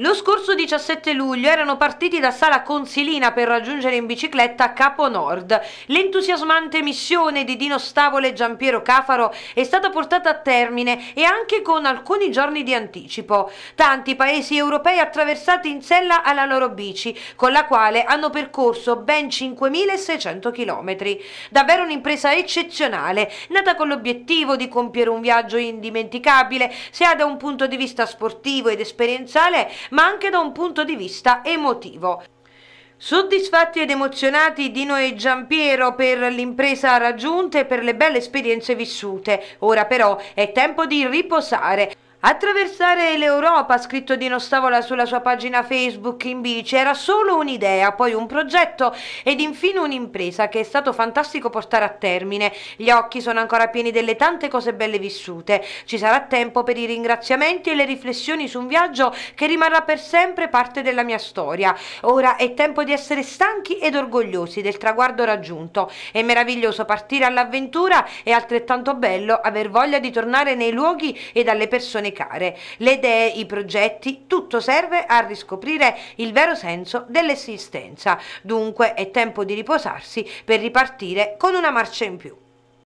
Lo scorso 17 luglio erano partiti da Sala Consilina per raggiungere in bicicletta Capo Nord. L'entusiasmante missione di Dino Stavole e Giampiero Cafaro è stata portata a termine e anche con alcuni giorni di anticipo. Tanti paesi europei attraversati in sella alla loro bici, con la quale hanno percorso ben 5.600 km. Davvero un'impresa eccezionale, nata con l'obiettivo di compiere un viaggio indimenticabile, sia da un punto di vista sportivo ed esperienziale, ma anche da un punto di vista emotivo. Soddisfatti ed emozionati Dino e Giampiero per l'impresa raggiunta e per le belle esperienze vissute. Ora però è tempo di riposare. Attraversare l'Europa, ha scritto Dino Stavola sulla sua pagina Facebook in bici, era solo un'idea, poi un progetto ed infine un'impresa che è stato fantastico portare a termine. Gli occhi sono ancora pieni delle tante cose belle vissute. Ci sarà tempo per i ringraziamenti e le riflessioni su un viaggio che rimarrà per sempre parte della mia storia. Ora è tempo di essere stanchi ed orgogliosi del traguardo raggiunto. È meraviglioso partire all'avventura e altrettanto bello aver voglia di tornare nei luoghi e dalle persone persone care, le idee, i progetti, tutto serve a riscoprire il vero senso dell'esistenza. Dunque è tempo di riposarsi per ripartire con una marcia in più.